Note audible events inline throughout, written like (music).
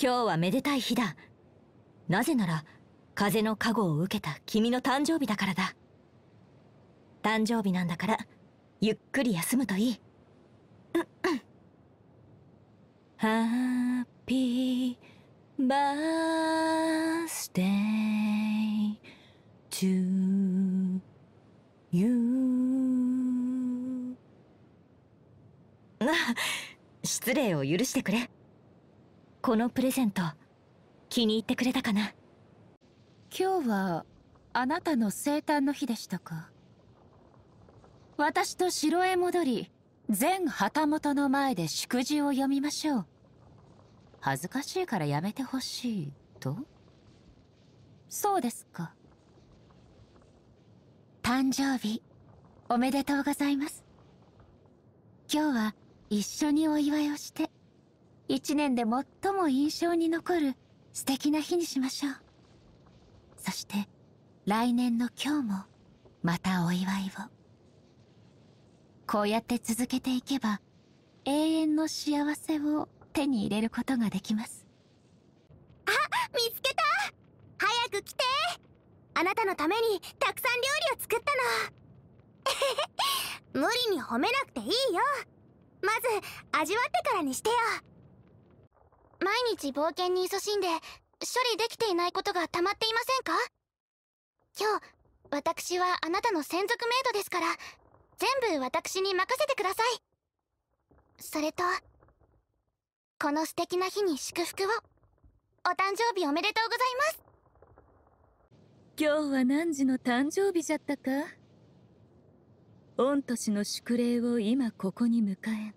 今日はめでたい日だなぜなら風の加護を受けた君の誕生日だからだ誕生日なんだからゆっくり休むといいんうんハッピーバースデートゥ y o あ失礼を許してくれこのプレゼント気に入ってくれたかな今日はあなたの生誕の日でしたか私と城へ戻り全旗本の前で祝辞を読みましょう恥ずかしいからやめてほしいとそうですか誕生日おめでとうございます今日は一緒にお祝いをして一年で最も印象に残る素敵な日にしましょう。そして、来年の今日も、またお祝いを。こうやって続けていけば、永遠の幸せを手に入れることができます。あ、見つけた早く来てあなたのためにたくさん料理を作ったの。(laughs) 無理に褒めなくていいよ。まず、味わってからにしてよ。毎日冒険に勤しんで処理できていないことがたまっていませんか今日私はあなたの専属メイドですから全部私に任せてくださいそれとこの素敵な日に祝福をお誕生日おめでとうございます今日は何時の誕生日じゃったか御年の祝礼を今ここに迎え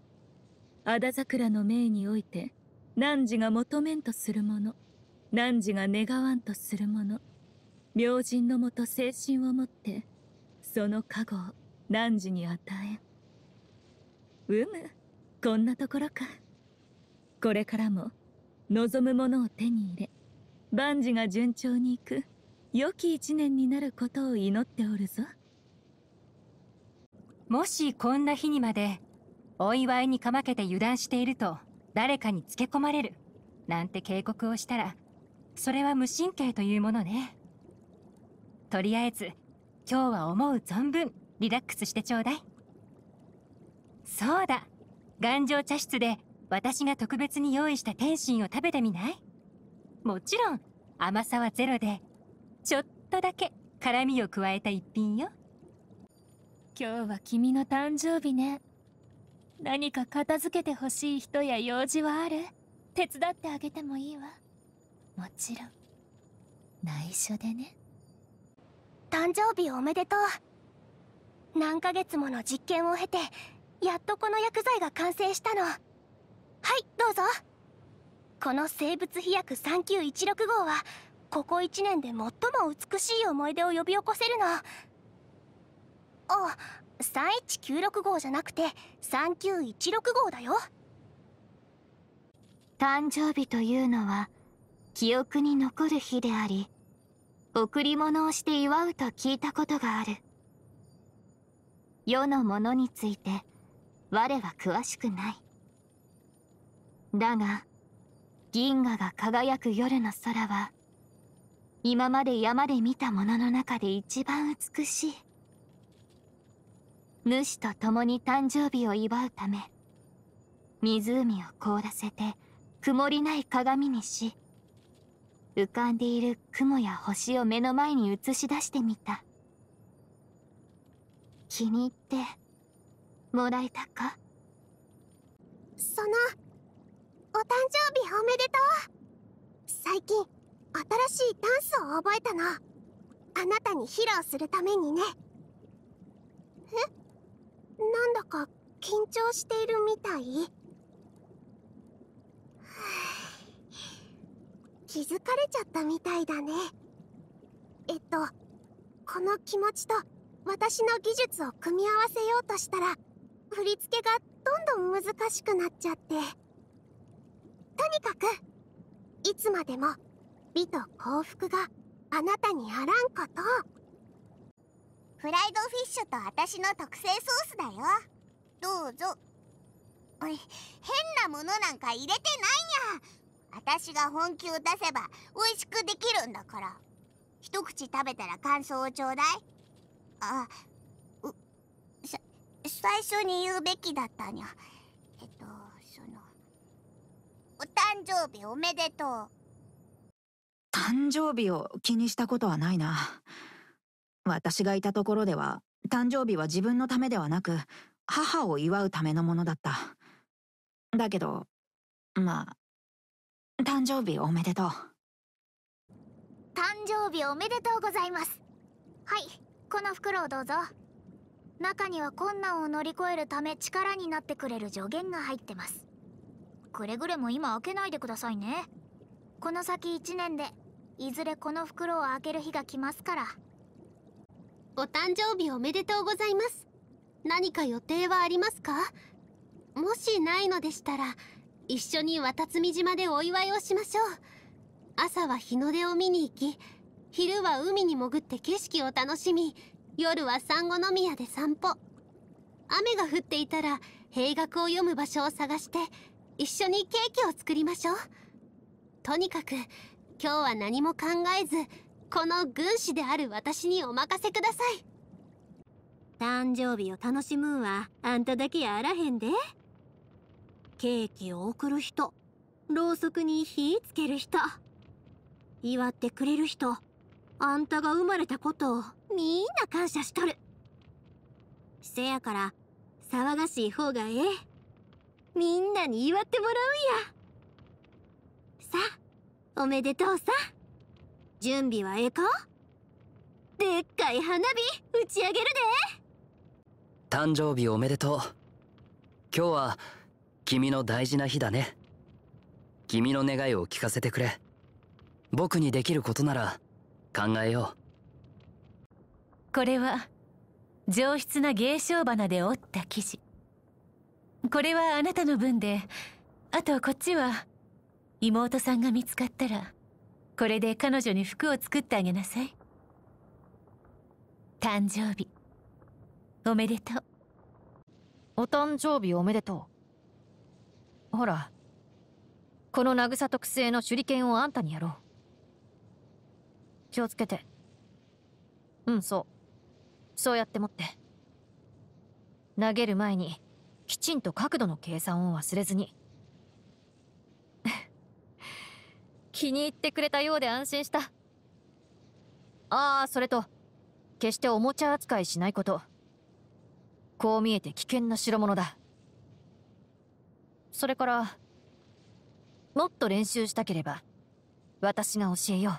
あだ桜の命において汝が求めんとするもの汝が願わんとするもの明神のもと精神を持ってその加護を汝に与えんうむこんなところかこれからも望むものを手に入れ万事が順調にいく良き一年になることを祈っておるぞもしこんな日にまでお祝いにかまけて油断していると誰かにつけ込まれるなんて警告をしたらそれは無神経というものねとりあえず今日は思う存分リラックスしてちょうだいそうだ頑丈茶室で私が特別に用意した天心を食べてみないもちろん甘さはゼロでちょっとだけ辛みを加えた一品よ今日は君の誕生日ね何か片付けてほしい人や用事はある手伝ってあげてもいいわもちろん内緒でね誕生日おめでとう何ヶ月もの実験を経てやっとこの薬剤が完成したのはいどうぞこの生物飛躍3916号はここ1年で最も美しい思い出を呼び起こせるのあ3196号じゃなくて3916号だよ誕生日というのは記憶に残る日であり贈り物をして祝うと聞いたことがある世のものについて我は詳しくないだが銀河が輝く夜の空は今まで山で見たものの中で一番美しい主と共に誕生日を祝うため湖を凍らせて曇りない鏡にし浮かんでいる雲や星を目の前に映し出してみた気に入ってもらえたかそのお誕生日おめでとう最近新しいダンスを覚えたのあなたに披露するためにねえなんだか緊張しているみたい (sighs) 気づかれちゃったみたいだねえっとこの気持ちと私の技術を組み合わせようとしたら振り付けがどんどん難しくなっちゃってとにかくいつまでも美と幸福があなたにあらんことをフライドフィッシュと私の特製ソースだよどうぞ変なものなんか入れてないや私が本気を出せば美味しくできるんだから一口食べたら感想をちょうだいあうさ最初に言うべきだったにゃえっとそのお誕生日おめでとう誕生日を気にしたことはないな私がいたところでは、誕生日は自分のためではなく、母を祝うためのものだった。だけど、まあ、誕生日おめでとう。誕生日おめでとうございます。はい、この袋をどうぞ。中には困難を乗り越えるため力になってくれる助言が入ってます。くれぐれも今開けないでくださいね。この先1年で、いずれこの袋を開ける日が来ますから。お誕生日おめでとうございます何か予定はありますかもしないのでしたら一緒に渡積島でお祝いをしましょう朝は日の出を見に行き昼は海に潜って景色を楽しみ夜は産後の宮で散歩雨が降っていたら兵学を読む場所を探して一緒にケーキを作りましょうとにかく今日は何も考えずこの軍師である私にお任せください誕生日を楽しむんはあんただけやあらへんでケーキを送る人ろうそくに火つける人祝ってくれる人あんたが生まれたことをみんな感謝しとるせやから騒がしい方がええみんなに祝ってもらうんやさあおめでとうさ準備はええかでっかい花火打ち上げるで誕生日おめでとう今日は君の大事な日だね君の願いを聞かせてくれ僕にできることなら考えようこれは上質な芸商花で折った生地これはあなたの分であとこっちは妹さんが見つかったらこれで彼女に服を作ってあげなさい誕生日おめでとうお誕生日おめでとうほらこの渚特製の手裏剣をあんたにやろう気をつけてうんそうそうやって持って投げる前にきちんと角度の計算を忘れずに気に入ってくれたようで安心したああそれと決しておもちゃ扱いしないことこう見えて危険な代物だそれからもっと練習したければ私が教えよ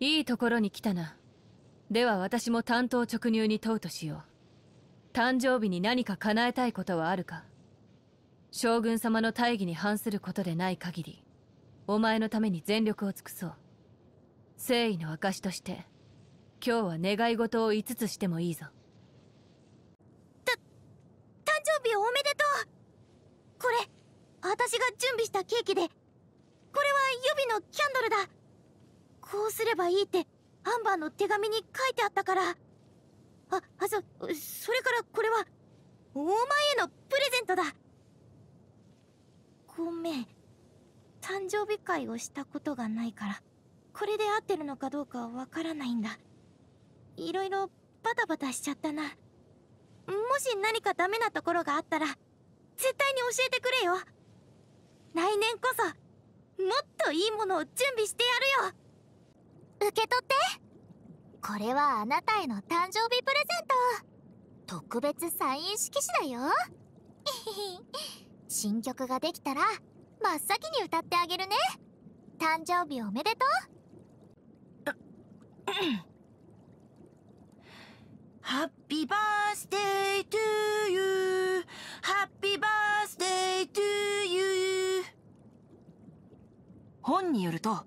ういいところに来たなでは私も単刀直入に問うとしよう誕生日に何か叶えたいことはあるか将軍様の大義に反することでない限りお前のために全力を尽くそう誠意の証として今日は願い事を5つしてもいいぞた誕生日おめでとうこれ私が準備したケーキでこれは予備のキャンドルだこうすればいいってアンバーの手紙に書いてあったからああそそれからこれはお前へのプレゼントだごめん誕生日会をしたことがないからこれで合ってるのかどうかわからないんだいろいろバタバタしちゃったなもし何かダメなところがあったら絶対に教えてくれよ来年こそもっといいものを準備してやるよ受け取ってこれはあなたへの誕生日プレゼント特別サイン色紙だよ (laughs) 新曲ができたら真っ先に歌ってあげるね誕生日おめでとうハッピーバースデートゥーユーハッピーバースデートゥーユー本によると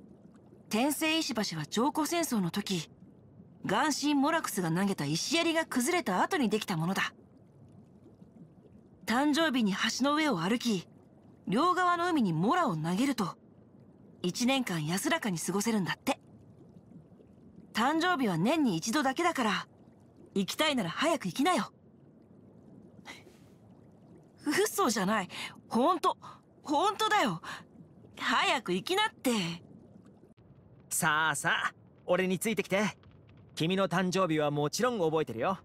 天聖石橋は上古戦争の時岩神モラクスが投げた石槍が崩れた後にできたものだ誕生日に橋の上を歩き両側の海にモラを投げると1年間安らかに過ごせるんだって誕生日は年に一度だけだから行きたいなら早く行きなよ嘘じゃない本当本当だよ早く行きなってさあさあ俺についてきて君の誕生日はもちろん覚えてるよ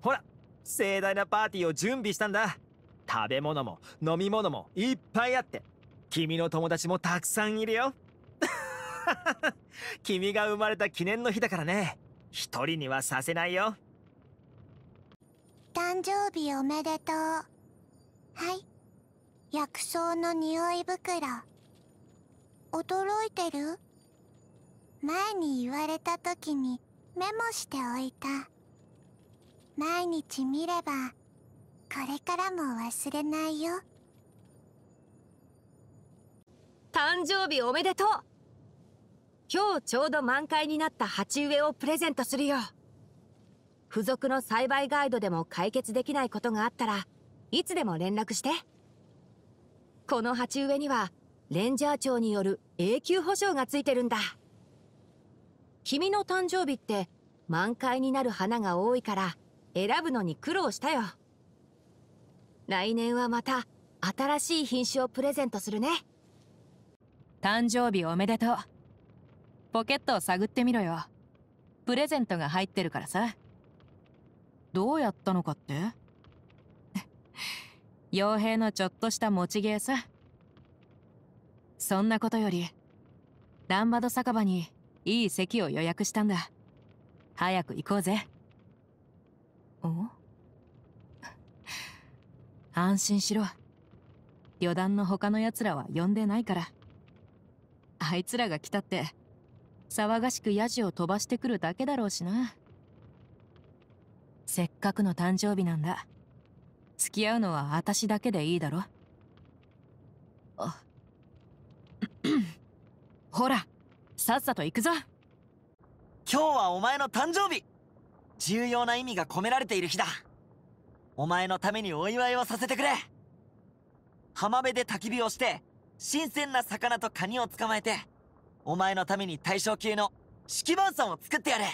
ほら盛大なパーティーを準備したんだ食べ物も飲み物もいっぱいあって君の友達もたくさんいるよ (laughs) 君が生まれた記念の日だからね一人にはさせないよ誕生日おめでとうはい薬草の匂い袋驚いてる前に言われた時にメモしておいた毎日見ればこれからも忘れないよ誕生日おめでとう今日ちょうど満開になった鉢植えをプレゼントするよ付属の栽培ガイドでも解決できないことがあったらいつでも連絡してこの鉢植えにはレンジャー長による永久保証がついてるんだ君の誕生日って満開になる花が多いから選ぶのに苦労したよ来年はまた新しい品種をプレゼントするね誕生日おめでとうポケットを探ってみろよプレゼントが入ってるからさどうやったのかって (laughs) 傭兵のちょっとした持ち芸さそんなことよりランバド酒場にいい席を予約したんだ早く行こうぜん安心しろ余談の他の奴らは呼んでないからあいつらが来たって騒がしくヤジを飛ばしてくるだけだろうしなせっかくの誕生日なんだ付き合うのは私だけでいいだろあ (coughs) ほらさっさと行くぞ今日はお前の誕生日重要な意味が込められている日だお前のためにお祝いをさせてくれ浜辺で焚き火をして新鮮な魚とカニを捕まえてお前のために大正級の式番さんを作ってやれ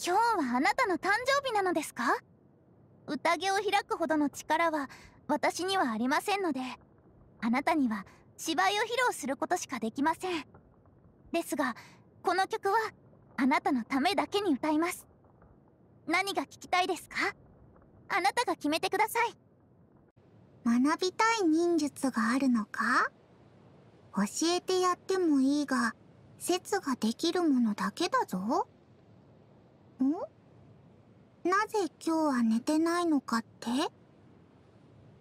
今日はあなたの誕生日なのですか宴を開くほどの力は私にはありませんのであなたには芝居を披露することしかできませんですがこの曲はあなたのためだけに歌います何が聞きたいですかあなたが決めてください学びたい忍術があるのか教えてやってもいいが説ができるものだけだぞんなぜ今日は寝てないのかって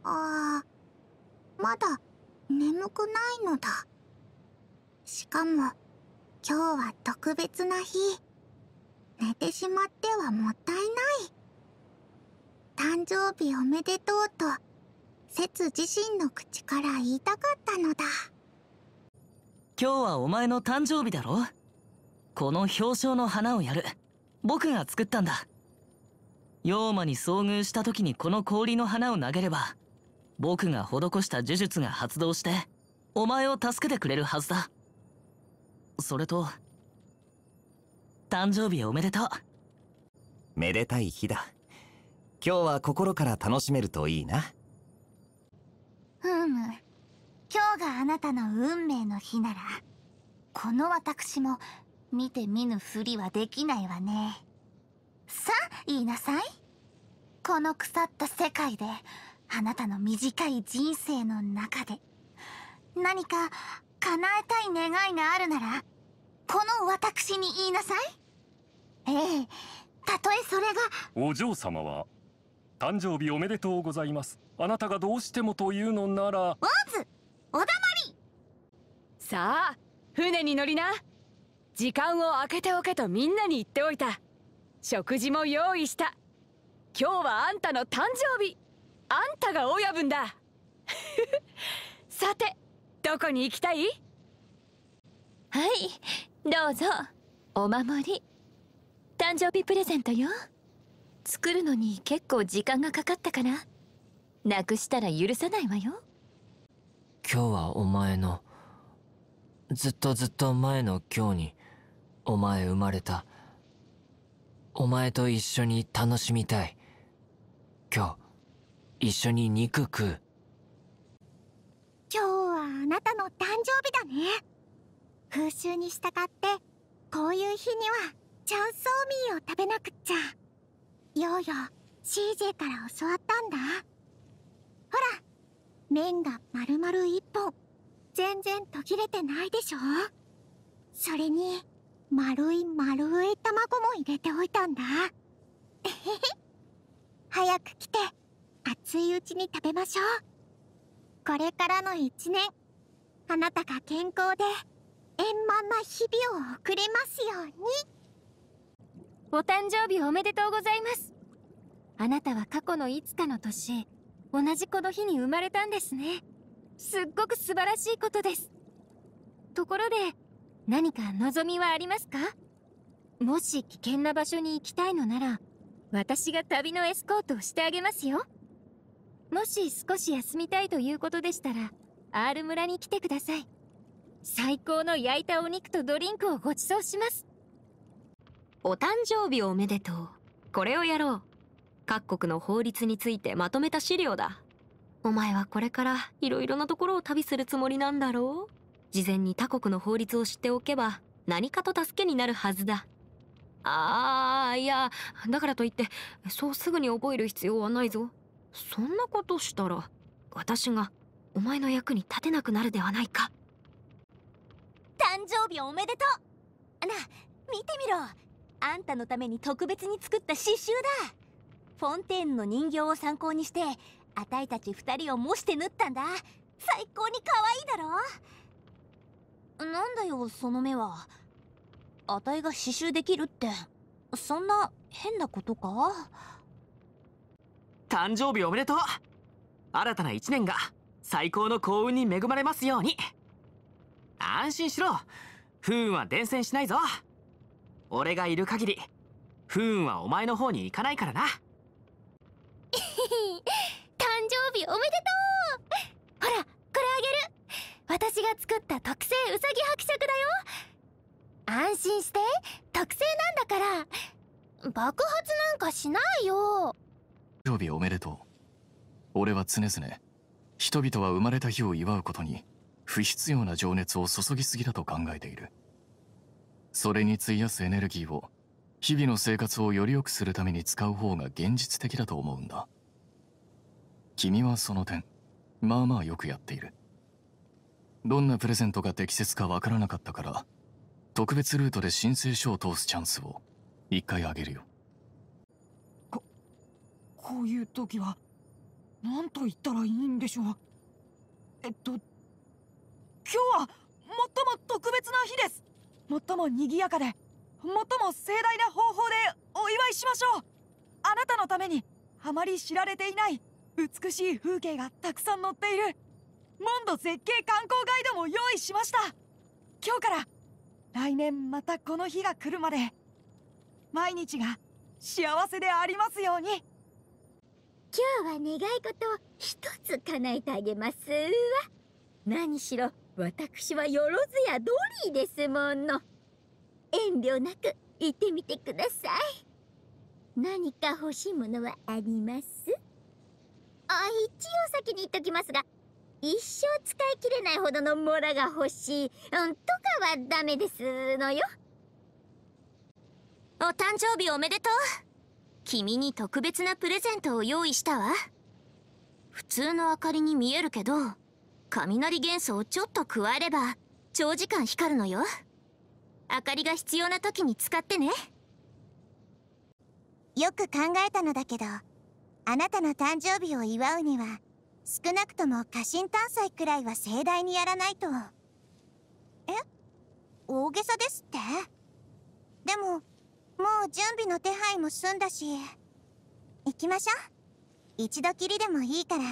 ああまだ眠くないのだしかも今日は特別な日。寝てしまってはもったいない誕生日おめでとうと節自身の口から言いたかったのだ今日はお前の誕生日だろこの表彰の花をやる僕が作ったんだ妖魔に遭遇した時にこの氷の花を投げれば僕が施した呪術が発動してお前を助けてくれるはずだそれと誕生日おめでとうめでたい日だ今日は心から楽しめるといいなうむ今日があなたの運命の日ならこの私も見て見ぬふりはできないわねさあ言いなさいこの腐った世界であなたの短い人生の中で何か叶えたい願いがあるならこの私に言いなさいええたとえそれがお嬢様は誕生日おめでとうございますあなたがどうしてもというのならまずお黙りさあ船に乗りな時間を空けておけとみんなに言っておいた食事も用意した今日はあんたの誕生日あんたが親分だ (laughs) さてどこに行きたいはいどうぞお守り誕生日プレゼントよ作るのに結構時間がかかったからなくしたら許さないわよ今日はお前のずっとずっと前の今日にお前生まれたお前と一緒に楽しみたい今日一緒に肉食う今日はあなたの誕生日だね風習に従ってこういう日にはチャンソーミーを食べなくっちゃヨーヨー CJ から教わったんだほら麺が丸々一本全然途切れてないでしょそれに丸い丸い卵も入れておいたんだえへへ早く来て熱いうちに食べましょうこれからの一年あなたが健康で円満な日々を送れますようにお誕生日おめでとうございますあなたは過去のいつかの年同じこの日に生まれたんですねすっごく素晴らしいことですところで何か望みはありますかもし危険な場所に行きたいのなら私が旅のエスコートをしてあげますよもし少し休みたいということでしたらアール村に来てください最高の焼いたお肉とドリンクをご馳走しますお誕生日おめでとうこれをやろう各国の法律についてまとめた資料だお前はこれからいろいろなところを旅するつもりなんだろう事前に他国の法律を知っておけば何かと助けになるはずだあーいやだからといってそうすぐに覚える必要はないぞそんなことしたら私がお前の役に立てなくなるではないか誕生日おめでとうな見てみろあんたのために特別に作った刺繍だフォンテーヌの人形を参考にしてあたいたち2人を模して縫ったんだ最高に可愛いだろなんだよその目はあたいが刺繍できるってそんな変なことか誕生日おめでとう新たな1年が最高の幸運に恵まれますように安心しろ不運は伝染しないぞ俺がいる限り不運はお前の方に行かないからな (laughs) 誕生日おめでとうほらこれあげる私が作った特製うさぎ伯爵だよ安心して特製なんだから爆発なんかしないよ誕生日おめでとう俺は常々人々は生まれた日を祝うことに不必要な情熱を注ぎすぎだと考えているそれに費やすエネルギーを日々の生活をより良くするために使う方が現実的だと思うんだ君はその点まあまあよくやっているどんなプレゼントが適切かわからなかったから特別ルートで申請書を通すチャンスを一回あげるよここういう時は何と言ったらいいんでしょうえっと今日は最も特別な日です最も賑やかで最も盛大な方法でお祝いしましょうあなたのためにあまり知られていない美しい風景がたくさん載っているモンド絶景観光ガイドも用意しました今日から来年またこの日が来るまで毎日が幸せでありますように今日は願い事を一つ叶えてあげますわ何しろ私はよろずやドリーですもの遠慮なく行ってみてください何か欲しいものはありますあ一応先に言っときますが一生使い切れないほどのモラが欲しい、うん、とかはダメですのよお誕生日おめでとう君に特別なプレゼントを用意したわ普通の明かりに見えるけど雷元素をちょっと加えれば長時間光るのよ明かりが必要な時に使ってねよく考えたのだけどあなたの誕生日を祝うには少なくとも過信探査くらいは盛大にやらないとえ大げさですってでももう準備の手配も済んだし行きましょう一度きりでもいいから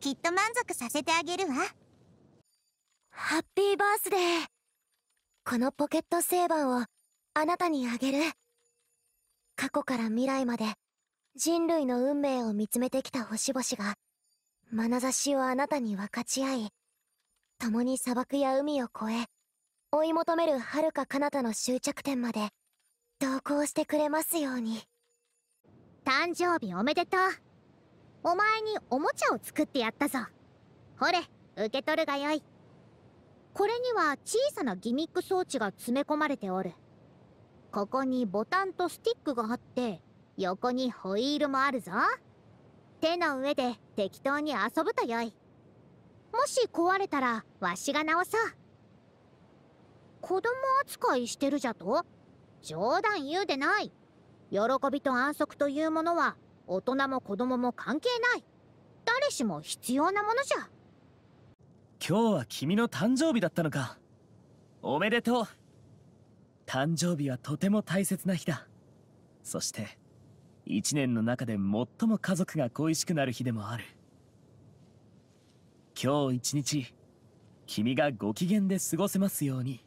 きっと満足させてあげるわ。ースデーこのポケットセーバーをあなたにあげる過去から未来まで人類の運命を見つめてきた星々が眼差しをあなたに分かち合い共に砂漠や海を越え追い求める遥か彼方の終着点まで同行してくれますように誕生日おめでとうお前におもちゃを作ってやったぞほれ受け取るがよいこれには小さなギミック装置が詰め込まれておるここにボタンとスティックがあって横にホイールもあるぞ手の上で適当に遊ぶとよいもし壊れたらわしが直そう子供扱いしてるじゃと冗談言うでない喜びと安息というものは大人も子供も関係ない誰しも必要なものじゃ今日は君の誕生日だったのかおめでとう誕生日はとても大切な日だそして一年の中で最も家族が恋しくなる日でもある今日一日君がご機嫌で過ごせますように。